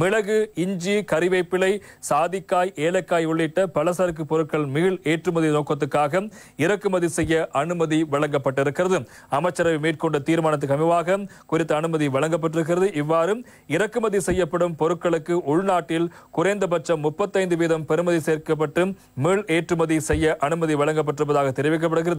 மிளகு இஞ்சி கறிவேப்பிலை சாதிக்காய் ஏலக்காய் உள்ளிட்ட பலசரக்கு பொருட்கள் மீள் ஏற்றுமதி நோக்கத்துக்காக இறக்குமதி செய்ய அனுமதி வழங்கப்பட்டிருக்கிறது அமைச்சரவை மேற்கொண்ட தீர்மானத்துக்கு அமைவாக குறித்த அனுமதி வழங்கப்பட்டிருக்கிறது இவ்வாறு இறக்குமதி செய்யப்படும் பொருட்களுக்கு உள்நாட்டில் குறைந்தபட்சம் முப்பத்தைந்து வீதம் பெறுமதி சேர்க்கப்பட்டு மீள் ஏற்றுமதி செய்ய அனுமதி வழங்கப்பட்டிருப்பதாக தெரிவிக்கப்படுகிறது